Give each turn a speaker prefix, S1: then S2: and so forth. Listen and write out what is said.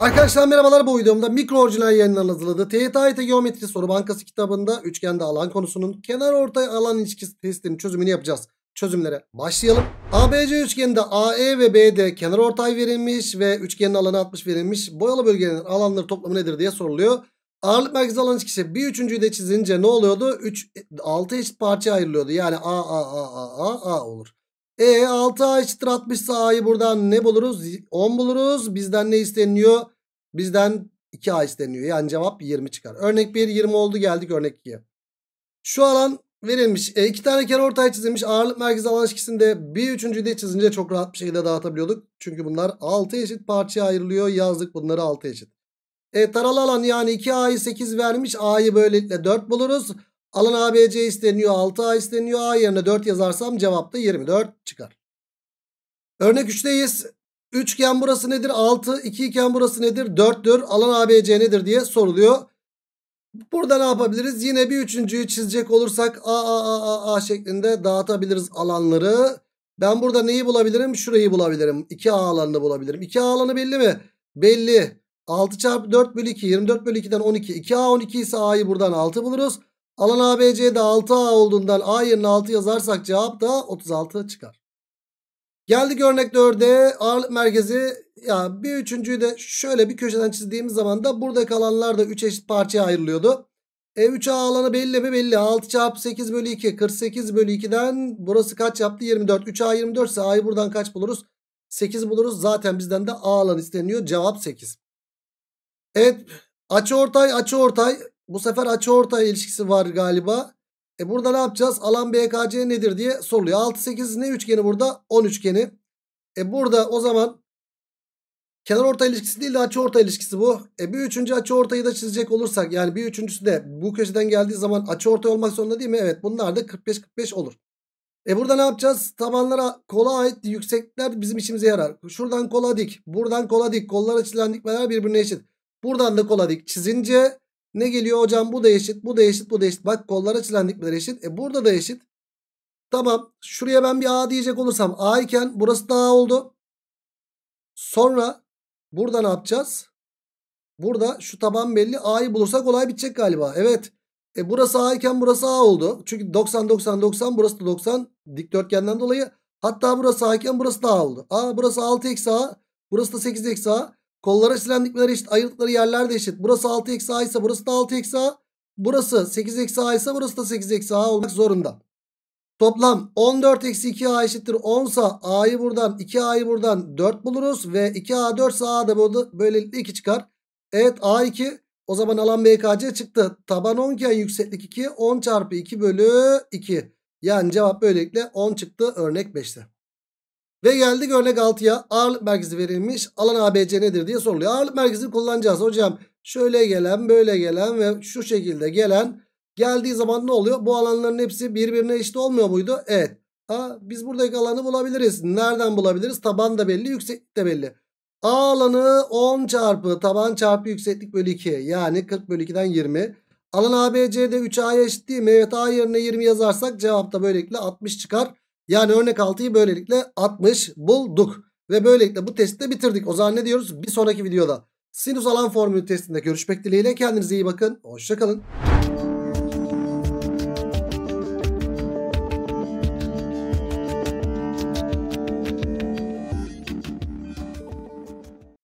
S1: Arkadaşlar merhabalar bu videomda mikro orijinal yayınların hazırladığı TYT Geometri Soru Bankası kitabında üçgende alan konusunun kenar ortay alan ilişkisi testinin çözümünü yapacağız. Çözümlere başlayalım. ABC üçgeninde AE ve BD kenar ortay verilmiş ve üçgenin alanı 60 verilmiş. Boyalı bölgelerin alanları toplamı nedir diye soruluyor. Ağırlık merkezi alan ilişkisi bir üçüncüyü de çizince ne oluyordu? 3, 6 eşit parça ayrılıyordu. Yani A, A, A, A, A, A olur. E 6A eşittir 60 A'yı buradan ne buluruz? 10 buluruz. Bizden ne isteniyor? Bizden 2A isteniyor. Yani cevap 20 çıkar. Örnek 1 20 oldu geldik örnek 2'ye. Şu alan verilmiş. E, iki tane kere ortaya çizilmiş. Ağırlık merkezi alan ilişkisinde bir üçüncüyü de çizince çok rahat bir şekilde dağıtabiliyorduk. Çünkü bunlar 6 eşit parçaya ayrılıyor. Yazdık bunları 6 eşit. E, taralı alan yani 2A'yı 8 vermiş. A'yı böylelikle 4 buluruz. Alan ABC isteniyor. 6A isteniyor. A yerine 4 yazarsam cevap da 24 çıkar. Örnek 3'teyiz. 3 iken burası nedir? 6. 2 iken burası nedir? 4'tür. Alan ABC nedir diye soruluyor. Burada ne yapabiliriz? Yine bir üçüncüyü çizecek olursak A, A, A, A, A şeklinde dağıtabiliriz alanları. Ben burada neyi bulabilirim? Şurayı bulabilirim. 2A alanını bulabilirim. 2A alanı belli mi? Belli. 6 çarpı 4 bölü 2. 24 bölü 2'den 12. 2A 12 ise A'yı buradan 6 buluruz. Alan ABC'de 6A olduğundan A yerine 6 yazarsak cevap da 36 çıkar. Geldik örnek 4'e ağırlık merkezi ya bir üçüncüyü de şöyle bir köşeden çizdiğimiz zaman da burada kalanlar da 3 eşit parçaya ayrılıyordu. E 3A alanı belli mi belli 6 çarpı 8 bölü 2 48 bölü 2'den burası kaç yaptı 24 3A 24 ise A'yı buradan kaç buluruz 8 buluruz zaten bizden de A alanı isteniyor cevap 8. Evet açı ortay açı ortay bu sefer açı orta ilişkisi var galiba. E burada ne yapacağız? Alan BKC nedir diye soruluyor. 6 8 ne üçgeni burada? 10 üçgeni. E burada o zaman kenar orta ilişkisi değil de açı orta ilişkisi bu. E bir üçüncü açı ortayı da çizecek olursak yani bir üçüncüsü de bu köşeden geldiği zaman açı ortay olmak zorunda değil mi? Evet bunlar da 45 45 olur. E burada ne yapacağız? Tabanlara kola ait yüksekler bizim işimize yarar. Şuradan kola dik, buradan kola dik, kollara çizilen dikmeler birbirine eşit. Buradan da kola dik çizince ne geliyor hocam? Bu da eşit, bu da eşit, bu da eşit. Bak kollar çilen dikmeler eşit. E burada da eşit. Tamam. Şuraya ben bir A diyecek olursam A iken burası da A oldu. Sonra burada ne yapacağız? Burada şu taban belli. A'yı bulursak olay bitecek galiba. Evet. E burası A iken burası A oldu. Çünkü 90 90 90 burası da 90 dikdörtgenden dolayı. Hatta burası A iken burası da A oldu. A burası 6 eksi A. Burası da 8 eksi A. Kollara silendikleri eşit ayırdıkları yerler de eşit. Burası 6 eksi a ise burası da 6 eksi a. Burası 8 eksi a ise burası da 8 eksi a olmak zorunda. Toplam 14 eksi 2a eşittir 10 sa a'yı buradan 2a'yı buradan 4 buluruz. Ve 2a 4 sa a da burada böylelikle 2 çıkar. Evet a 2 o zaman alan BKC çıktı. Taban 10 iken yükseklik 2 10 çarpı 2 bölü 2. Yani cevap böylelikle 10 çıktı örnek 5'te. Ve geldik örnek 6'ya ağırlık merkezi verilmiş alan ABC nedir diye soruluyor. Ağırlık merkezini kullanacağız hocam. Şöyle gelen böyle gelen ve şu şekilde gelen geldiği zaman ne oluyor? Bu alanların hepsi birbirine eşit olmuyor muydu? Evet. Ha, biz buradaki alanı bulabiliriz. Nereden bulabiliriz? Taban da belli yükseklik de belli. A alanı 10 çarpı taban çarpı yükseklik bölü 2 yani 40 bölü 2'den 20. Alan ABC'de 3A'ya eşit değil mi? Evet A yerine 20 yazarsak cevap da böylelikle 60 çıkar. Yani örnek 6'yı böylelikle 60 bulduk. Ve böylelikle bu testi de bitirdik. O zaman ne diyoruz? Bir sonraki videoda sinüs alan formülü testinde görüşmek dileğiyle. Kendinize iyi bakın. Hoşçakalın.